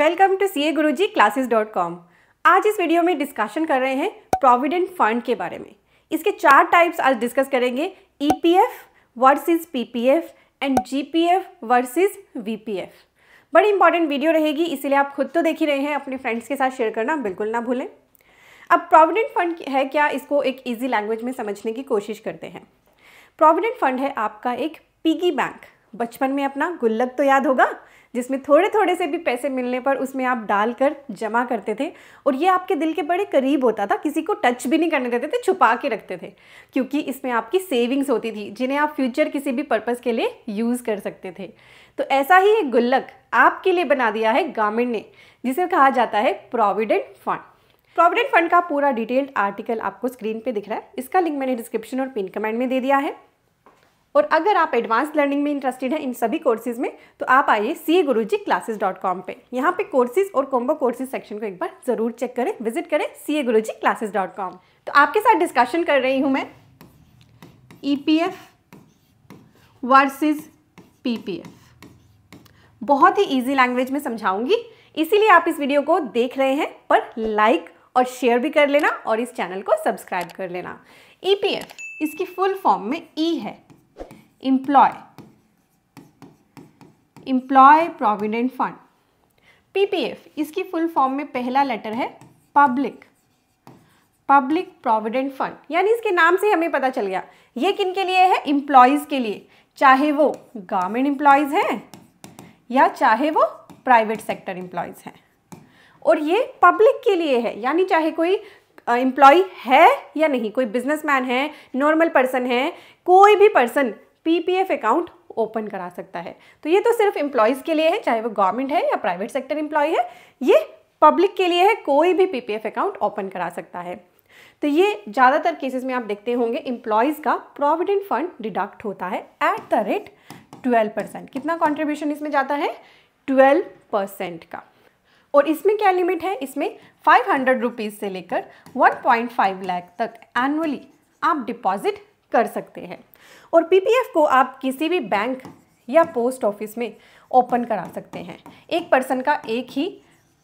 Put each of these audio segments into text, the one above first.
welcome to सी ए गुरु जी dot com आज इस वीडियो में डिस्कशन कर रहे हैं प्रोविडेंट फंड के बारे में इसके चार टाइप्स आज डिस्कस करेंगे E P F versus P P F and G P F versus V P F बड़ी इंपॉर्टेंट वीडियो रहेगी इसीलिए आप खुद तो देख ही रहे हैं अपने फ्रेंड्स के साथ शेयर करना बिल्कुल ना भूलें अब प्रोविडेंट फंड है क्या इसको एक ईजी लैंग्वेज में समझने की कोशिश करते हैं प्रोविडेंट फंड है आपका एक पीगी बैंक बचपन में अपना गुल्लक तो याद होगा जिसमें थोड़े थोड़े से भी पैसे मिलने पर उसमें आप डाल कर जमा करते थे और ये आपके दिल के बड़े करीब होता था किसी को टच भी नहीं करने देते थे छुपा के रखते थे क्योंकि इसमें आपकी सेविंग्स होती थी जिन्हें आप फ्यूचर किसी भी पर्पज़ के लिए यूज़ कर सकते थे तो ऐसा ही एक गुल्लक आपके लिए बना दिया है गवर्नमेंट ने जिसे कहा जाता है प्रोविडेंट फंड प्रोविडेंट फंड का पूरा डिटेल्ड आर्टिकल आपको स्क्रीन पे दिख रहा है इसका लिंक मैंने डिस्क्रिप्शन और पिन कमेंट में दे दिया है और अगर आप एडवांस लर्निंग में इंटरेस्टेड हैं इन सभी कोर्सेज में तो आप आइए सी ए गुरु जी क्लासेस डॉट कॉम पर यहाँ पे कोर्सेज और कॉम्बो कोर्सेज सेक्शन को एक बार ज़रूर चेक करें विजिट करें सी ए गुरु जी क्लासेस डॉट कॉम तो आपके साथ डिस्कशन कर रही हूँ मैं E P F versus P P F बहुत ही ईजी लैंग्वेज में समझाऊंगी इसीलिए आप इस वीडियो को देख रहे हैं पर लाइक और शेयर भी कर लेना और इस चैनल को सब्सक्राइब कर लेना ई पी एफ इसकी फुल फॉर्म में ई e है employ employ provident fund F इसकी फुल फॉर्म में पहला लेटर है पब्लिक पब्लिक प्रोविडेंट फंड यानी इसके नाम से हमें पता चल गया ये किन के लिए है एम्प्लॉयज़ के लिए चाहे वो गवर्नमेंट एम्प्लॉयज़ हैं या चाहे वो प्राइवेट सेक्टर एम्प्लॉयज़ हैं और ये पब्लिक के लिए है यानी चाहे कोई एम्प्लॉय है या नहीं कोई बिजनेसमैन है नॉर्मल पर्सन है कोई भी पर्सन पीपीएफ अकाउंट ओपन करा सकता है तो ये तो सिर्फ एम्प्लॉयज़ के लिए है चाहे वो गवर्नमेंट है या प्राइवेट सेक्टर एम्प्लॉय है ये पब्लिक के लिए है कोई भी पीपीएफ अकाउंट ओपन करा सकता है तो ये ज़्यादातर केसेस में आप देखते होंगे एम्प्लॉयज़ का प्रोविडेंट फंड डिडक्ट होता है at the rate twelve percent कितना कॉन्ट्रीब्यूशन इसमें जाता है ट्वेल्व परसेंट का और इसमें क्या लिमिट है इसमें फाइव हंड्रेड रुपीज़ से लेकर वन पॉइंट फाइव लाख तक एनुअली आप डिपॉजिट कर सकते हैं और पीपीएफ को आप किसी भी बैंक या पोस्ट ऑफिस में ओपन करा सकते हैं एक पर्सन का एक ही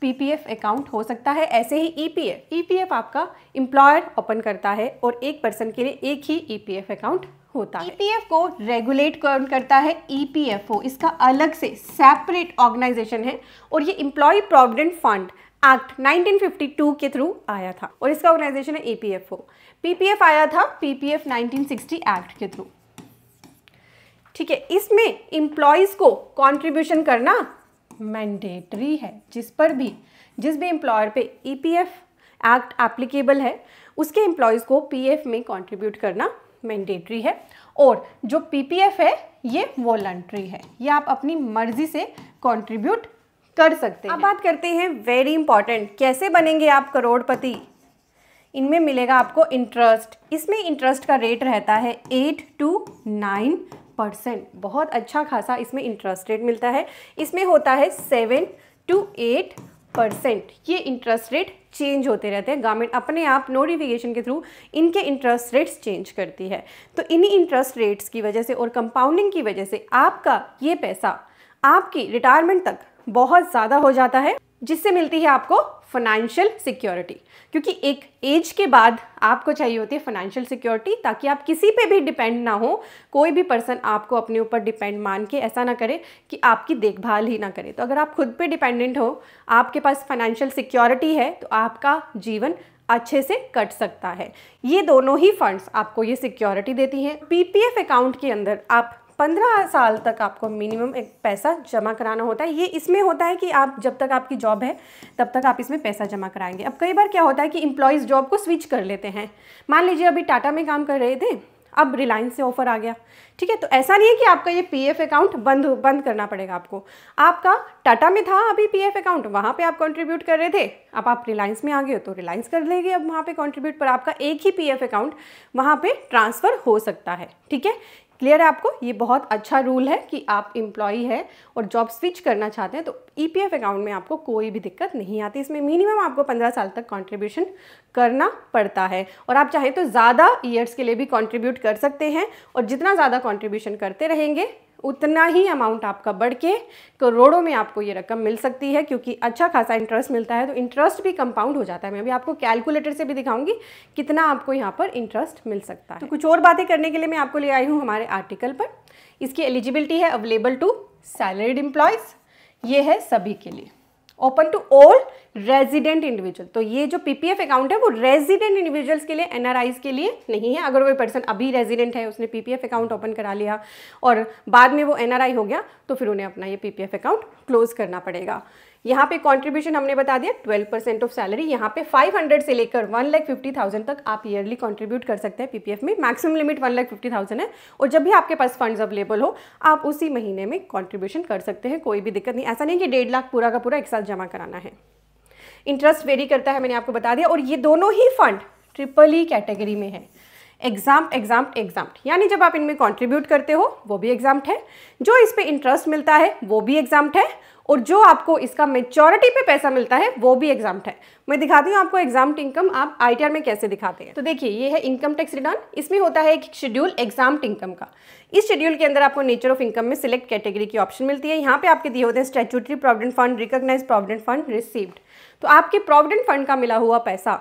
पीपीएफ अकाउंट हो सकता है ऐसे ही ईपीएफ e ईपीएफ e आपका एम्प्लॉयर ओपन करता है और एक पर्सन के लिए एक ही ईपीएफ e अकाउंट होता है ईपीएफ को रेगुलेट कौन करता है ईपीएफओ इसका अलग से सेपरेट ऑर्गेनाइजेशन है और ये इम्प्लॉय प्रोविडेंट फंड एक्ट 1952 के थ्रू आया था और इसका ऑर्गेनाइजेशन है एपीएफओ पीपीएफ आया था पीपीएफ 1960 एक्ट के थ्रू ठीक है इसमें इंप्लॉयज को कॉन्ट्रीब्यूशन करना मैंडेटरी है जिस पर भी जिस भी एम्प्लॉयर पे ईपीएफ e एक्ट एप्लीकेबल है उसके एम्प्लॉयज़ को पीएफ में कंट्रीब्यूट करना मैंडेटरी है और जो पीपीएफ है ये वॉलंट्री है ये आप अपनी मर्जी से कंट्रीब्यूट कर सकते हैं अब बात करते हैं वेरी इंपॉर्टेंट कैसे बनेंगे आप करोड़पति इनमें मिलेगा आपको इंटरेस्ट इसमें इंटरेस्ट का रेट रहता है एट टू नाइन परसेंट बहुत अच्छा खासा इसमें इंटरेस्ट रेट मिलता है इसमें होता है सेवन टू एट परसेंट ये इंटरेस्ट रेट चेंज होते रहते हैं गवर्नमेंट अपने आप नोटिफिकेशन के थ्रू इनके इंटरेस्ट रेट्स चेंज करती है तो इन्हीं इंटरेस्ट रेट्स की वजह से और कंपाउंडिंग की वजह से आपका ये पैसा आपकी रिटायरमेंट तक बहुत ज़्यादा हो जाता है जिससे मिलती है आपको फाइनेंशियल सिक्योरिटी क्योंकि एक एज के बाद आपको चाहिए होती है फाइनेंशियल सिक्योरिटी ताकि आप किसी पे भी डिपेंड ना हो कोई भी पर्सन आपको अपने ऊपर डिपेंड मान के ऐसा ना करे कि आपकी देखभाल ही ना करे तो अगर आप खुद पे डिपेंडेंट हो आपके पास फाइनेंशियल सिक्योरिटी है तो आपका जीवन अच्छे से कट सकता है ये दोनों ही फंड्स आपको ये सिक्योरिटी देती हैं पीपीएफ अकाउंट के अंदर आप पंद्रह साल तक आपको मिनिमम एक पैसा जमा कराना होता है ये इसमें होता है कि आप जब तक आपकी जॉब है तब तक आप इसमें पैसा जमा कराएंगे अब कई बार क्या होता है कि इम्प्लॉयज़ जॉब को स्विच कर लेते हैं मान लीजिए अभी टाटा में काम कर रहे थे अब रिलायंस से ऑफ़र आ गया ठीक है तो ऐसा नहीं है कि आपका ये पीएफ अकाउंट बंद बंद करना पड़ेगा आपको आपका टाटा में था अभी पीएफ अकाउंट वहाँ पे आप कंट्रीब्यूट कर रहे थे अब आप रिलायंस में आ गए हो तो रिलायंस कर लेंगे अब वहाँ पे कंट्रीब्यूट पर आपका एक ही पीएफ अकाउंट वहाँ पे ट्रांसफ़र हो सकता है ठीक है क्लियर है आपको ये बहुत अच्छा रूल है कि आप इम्प्लॉई है और जॉब स्विच करना चाहते हैं तो ईपीएफ e अकाउंट में आपको कोई भी दिक्कत नहीं आती इसमें मिनिमम आपको 15 साल तक कंट्रीब्यूशन करना पड़ता है और आप चाहें तो ज़्यादा ईयर्स के लिए भी कंट्रीब्यूट कर सकते हैं और जितना ज़्यादा कंट्रीब्यूशन करते रहेंगे उतना ही अमाउंट आपका बढ़ के करोड़ों में आपको ये रकम मिल सकती है क्योंकि अच्छा खासा इंटरेस्ट मिलता है तो इंटरेस्ट भी कंपाउंड हो जाता है मैं अभी आपको कैलकुलेटर से भी दिखाऊंगी कितना आपको यहाँ पर इंटरेस्ट मिल सकता है तो कुछ और बातें करने के लिए मैं आपको ले आई हूँ हमारे आर्टिकल पर इसकी एलिजिबिलिटी है अवेलेबल टू सैलरीड एम्प्लॉयज़ ये है सभी के लिए open to all resident individual तो ये जो पीपीएफ अकाउंट है वो रेजिडेंट इंडिविजुअल्स के लिए एनआरआईज के लिए नहीं है अगर वो पर्सन अभी रेजिडेंट है उसने पीपीएफ अकाउंट ओपन करा लिया और बाद में वो एनआरआई हो गया तो फिर उन्हें अपना ये पीपीएफ अकाउंट क्लोज करना पड़ेगा यहाँ पे कंट्रीब्यूशन हमने बता दिया 12 परसेंट ऑफ सैलरी यहाँ पे 500 से लेकर वन लाख फिफ्टी थाउजेंड तक आप ईयरली कंट्रीब्यूट कर सकते हैं पीपीएफ में maximum limit one lakh fifty thousand है और जब भी आपके पास फंड्स अवेलेबल हो आप उसी महीने में कॉन्ट्रीब्यूशन कर सकते हैं कोई भी दिक्कत नहीं ऐसा नहीं कि डेढ़ लाख पूरा का पूरा एक साल जमा कराना है इंटरेस्ट वेरी करता है मैंने आपको बता दिया और ये दोनों ही फंड ट्रिपल ई कैटेगरी में है एग्जाम एग्जाम एग्जाम यानी जब आप इनमें कॉन्ट्रीब्यूट करते हो वो भी एग्जाम है जो इस पर इंटरेस्ट मिलता है वो भी एग्जाम है और जो आपको इसका मेच्योरिटी पे पैसा मिलता है वो भी एग्जाम है मैं दिखाती हूँ आपको एग्जाम इनकम आप आई में कैसे दिखाते हैं तो देखिए ये है इनकम टैक्स रिटर्न इसमें होता है एक शेड्यूल एग्जाम्ट इनकम का इस शेड्यूल के अंदर आपको नेचर ऑफ इनकम में सिलेक्ट कैटेगरी की ऑप्शन मिलती है यहाँ पे आपके दिए होते हैं statutory provident fund recognise provident fund received तो आपके प्रोविडेंट फंड का मिला हुआ पैसा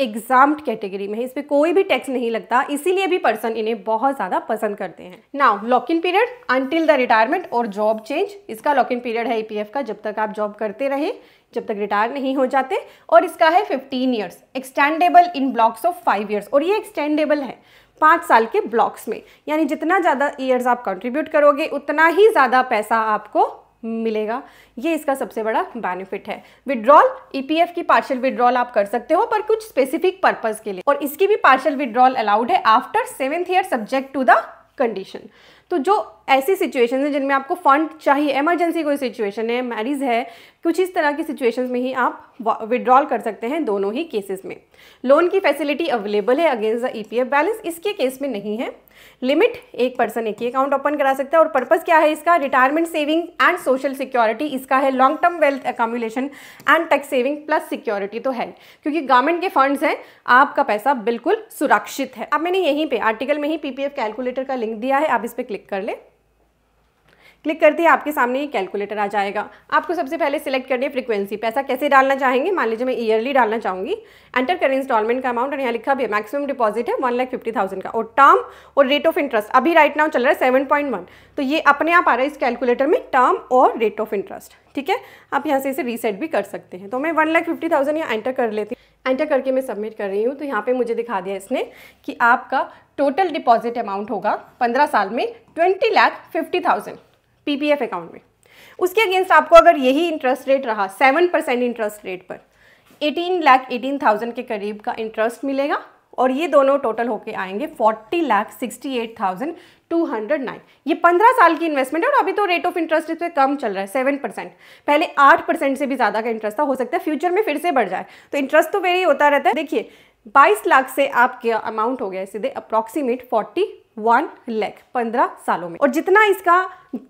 एग्जाम कैटेगरी में है इस पर कोई भी टैक्स नहीं लगता इसीलिए भी पर्सन इन्हें बहुत ज़्यादा पसंद करते हैं now lock in period until the retirement और जॉब चेंज इसका लॉक इन पीरियड है ई e का जब तक आप जॉब करते रहे जब तक रिटायर नहीं हो जाते और इसका है 15 years extendable in blocks of five years और ये एक्सटेंडेबल है पाँच साल के ब्लॉक्स में यानी जितना ज़्यादा ईयर्स आप कंट्रीब्यूट करोगे उतना ही ज़्यादा पैसा आपको मिलेगा ये इसका सबसे बड़ा बेनिफिट है विड्रॉल ईपीएफ e की पार्शियल विड्रॉल आप कर सकते हो पर कुछ स्पेसिफिक पर्पज के लिए और इसकी भी पार्शियल विड्रॉल अलाउड है after seventh year subject to the condition तो जो ऐसी सिचुएशन है जिनमें आपको फंड चाहिए इमरजेंसी कोई सिचुएशन है मैरिज है कुछ इस तरह की सिचुएशंस में ही आप विड्रॉल कर सकते हैं दोनों ही केसेस में लोन की फैसिलिटी अवेलेबल है अगेंस्ट द ईपीएफ बैलेंस इसके केस में नहीं है लिमिट एक पर्सन एक ही अकाउंट ओपन करा सकता है और पर्पस क्या है इसका retirement saving and social security इसका है long term wealth accumulation and tax saving plus security तो है क्योंकि गवर्नमेंट के फंड्स हैं आपका पैसा बिल्कुल सुरक्षित है अब मैंने यहीं पे आर्टिकल में ही पीपीएफ कैलकुलेटर का लिंक दिया है आप इस पर क्लिक कर लें क्लिक करते ही आपके सामने ये कैलकुलेटर आ जाएगा आपको सबसे पहले सिलेक्ट करनी है फ्रीक्वेंसी पैसा कैसे डालना चाहेंगे मान लीजिए मैं ईयरली डालना चाहूँगी एंटर करें इंस्टॉलमेंट का अमाउंट और यहाँ लिखा भी है मैक्सिमम डिपॉजिट है वन लाख फिफ्टी थाउजेंड का और टर्म और रेट ऑफ इंटरेस्ट अभी राइट नाउ चल रहा है सेवन पॉइंट वन तो ये अपने आप आ रहा है इस कैलकुलेटर में टर्म और रेट ऑफ इंटरेस्ट ठीक है आप यहाँ से इसे रीसेट भी कर सकते हैं तो मैं वन लाख फिफ्टी थाउजेंड यहाँ एंटर कर लेती हूँ एंटर करके मैं सबमिट कर रही हूँ तो यहाँ पे मुझे दिखा दिया इसने कि आपका टोटल डिपॉजिट अमाउंट होगा पंद्रह साल में twenty lakh fifty thousand PPF account में उसके अगेंस्ट आपको अगर यही इंटरेस्ट रेट रहा सेवन परसेंट इंटरेस्ट रेट पर एटीन लाख एटीन थाउजेंड के करीब का इंटरेस्ट मिलेगा और ये दोनों टोटल होके आएंगे forty lakh sixty eight thousand two hundred nine ये पंद्रह साल की इन्वेस्टमेंट है और अभी तो रेट ऑफ इंटरेस्ट इस पर कम चल रहा है सेवन परसेंट पहले आठ परसेंट से भी ज़्यादा का इंटरेस्ट था हो सकता है फ्यूचर में फिर से बढ़ जाए तो इंटरेस्ट तो वेरी होता रहता है देखिए बाईस लाख से आपके अमाउंट हो गया सीधे अप्रॉक्सीमेट फोर्टी वन लैख पंद्रह सालों में और जितना इसका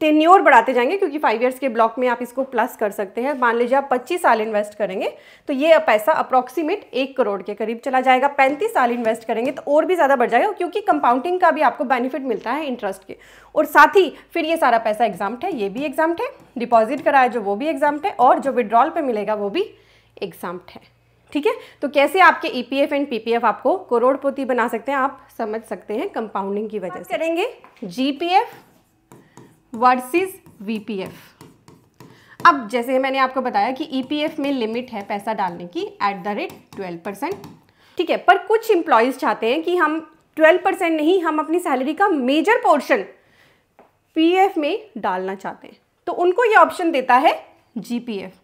टेन्योर बढ़ाते जाएंगे क्योंकि फाइव ईयर्स के ब्लॉक में आप इसको प्लस कर सकते हैं मान लीजिए आप पच्चीस साल इन्वेस्ट करेंगे तो ये पैसा अप्रॉक्सीमेट एक करोड़ के करीब चला जाएगा पैंतीस साल इन्वेस्ट करेंगे तो और भी ज़्यादा बढ़ जाएगा क्योंकि कंपाउंडिंग का भी आपको बेनिफिट मिलता है इंटरेस्ट के और साथ ही फिर ये सारा पैसा एग्जाम्ट है ये भी एग्जाम्ट है डिपॉजिट कराया जो वो भी एग्जाम्ट है और जो विड्रॉल पर मिलेगा वो भी एग्जाम्ट है ठीक है तो कैसे आपके ईपीएफ एंड पीपीएफ आपको करोड़पति बना सकते हैं आप समझ सकते हैं कंपाउंडिंग की वजह से करेंगे जीपीएफ वर्सेस वीपीएफ अब जैसे मैंने आपको बताया कि ईपीएफ e में लिमिट है पैसा डालने की at the rate twelve percent ठीक है पर कुछ इंप्लॉयज चाहते हैं कि हम ट्वेल्व परसेंट नहीं हम अपनी सैलरी का मेजर पोर्शन पीएफ में डालना चाहते हैं तो उनको ये ऑप्शन देता है जीपीएफ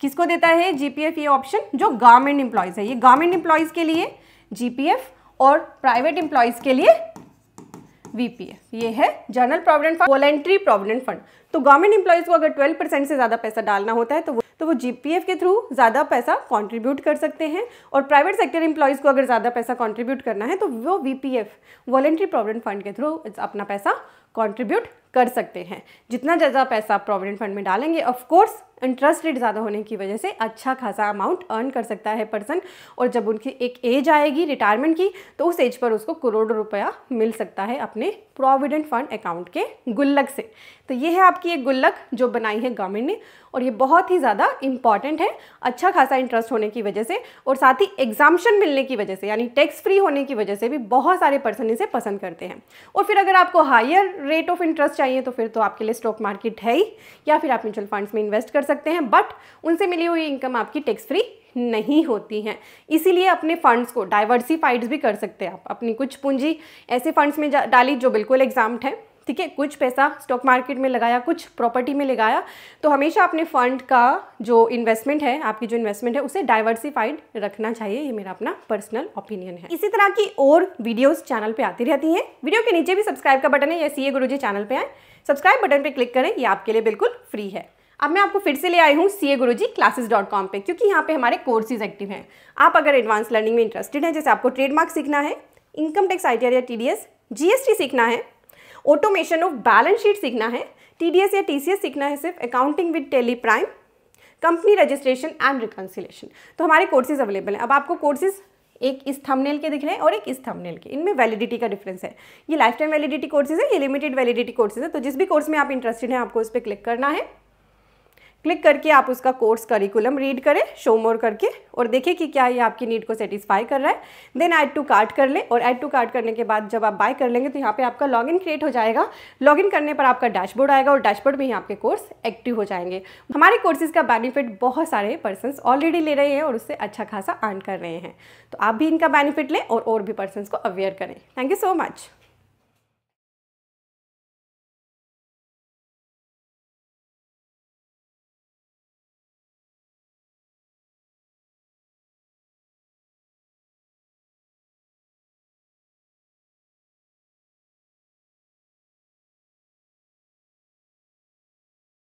किसको देता है जीपीएफ ये ऑप्शन जो गवर्नमेंट इंप्लॉयज है ये गवर्नमेंट इंप्लॉयज के लिए जीपीएफ और प्राइवेट इंप्लॉयज के लिए वीपीएफ ये है general provident fund voluntary provident fund तो गवर्नमेंट इंप्लॉयज को अगर 12 परसेंट से ज़्यादा पैसा डालना होता है तो वो तो वो जीपीएफ के थ्रू ज़्यादा पैसा कंट्रीब्यूट कर सकते हैं और प्राइवेट सेक्टर इंप्लॉयज को अगर ज़्यादा पैसा कंट्रीब्यूट करना है तो वो वीपीएफ वॉलेंट्री प्रोविडेंट फंड के थ्रू अपना पैसा कंट्रीब्यूट कर सकते हैं जितना ज़्यादा पैसा आप प्रोविडेंट फंड में डालेंगे ऑफकोर्स इंटरेस्ट रेट ज़्यादा होने की वजह से अच्छा खासा अमाउंट अर्न कर सकता है पर्सन और जब उनकी एक एज आएगी रिटायरमेंट की तो उस एज पर उसको करोड़ रुपया मिल सकता है अपने प्रोविडेंट फंड अकाउंट के गुल्लक से तो ये है आपकी एक गुल्लक जो बनाई है गवर्नमेंट ने और ये बहुत ही ज़्यादा इंपॉर्टेंट है अच्छा खासा इंटरेस्ट होने की वजह से और साथ ही एग्जामशन मिलने की वजह से यानी टैक्स फ्री होने की वजह से भी बहुत सारे पर्सन इसे पसंद करते हैं और फिर अगर आपको हायर रेट ऑफ इंटरेस्ट चाहिए तो फिर तो आपके लिए स्टॉक मार्केट है ही या फिर आप म्यूचुअल फंड्स में इन्वेस्ट कर सकते हैं बट उनसे मिली हुई इनकम आपकी टैक्स फ्री नहीं होती हैं इसीलिए अपने फंड्स को डाइवर्सिफाइड भी कर सकते हैं आप अपनी कुछ पूंजी ऐसे फंड्स में डाली जो बिल्कुल एग्जाम्ड हैं ठीक है कुछ पैसा स्टॉक मार्केट में लगाया कुछ प्रॉपर्टी में लगाया तो हमेशा अपने फंड का जो इन्वेस्टमेंट है आपकी जो इन्वेस्टमेंट है उसे डाइवर्सिफाइड रखना चाहिए ये मेरा अपना पर्सनल ओपिनियन है इसी तरह की और वीडियोस चैनल पे आती रहती हैं वीडियो के नीचे भी सब्सक्राइब का बटन है या सी गुरु चैनल पर आए सब्सक्राइब बटन पर क्लिक करें ये आपके लिए बिल्कुल फ्री है अब मैं आपको फिर से ले आई हूँ सी ए गुरु जी क्लासेज डॉट कॉम पर क्योंकि यहाँ पे हमारे कोर्सेज एक्टिव हैं आप अगर एडवांस लर्निंग में इंटरेस्टेड हैं जैसे आपको ट्रेडमार्क सीखना है income tax I T R या T D S G S T सीखना है ऑटोमेशन ऑफ बैलेंस शीट सीखना है टीडीएस या टीसीएस सीखना है सिर्फ accounting with Tally Prime company registration and reconciliation तो हमारे कोर्सेज अवेलेबल हैं अब आपको कोर्सेज एक इस थंबनेल के दिख रहे हैं और एक इस थंबनेल के इनमें वैलिडिटी का डिफरेंस है ये लाइफ टाइम वैलिडिटी कोर्सेज है ये लिमिटेड वैलिडिटी कोर्सेज है तो जिस भी कोर्स में आप इंटरेस्टेड हैं आपको उस पर क्लिक करना है क्लिक करके आप उसका कोर्स करिकुलम रीड करें शो मोर करके और देखें कि क्या ये आपकी नीड को सेटिस्फाई कर रहा है देन ऐड टू कार्ट कर लें और ऐड टू कार्ट करने के बाद जब आप बाय कर लेंगे तो यहाँ पे आपका लॉगिन क्रिएट हो जाएगा लॉगिन करने पर आपका डैशबोर्ड आएगा और डैशबोर्ड में ही आपके कोर्स एक्टिव हो जाएंगे हमारे कोर्सेज का बेनिफिट बहुत सारे पर्सन ऑलरेडी ले रहे हैं और उससे अच्छा खासा अर्न कर रहे हैं तो आप भी इनका बेनिफिट लें और और भी पर्सन को अवेयर करें थैंक यू सो मच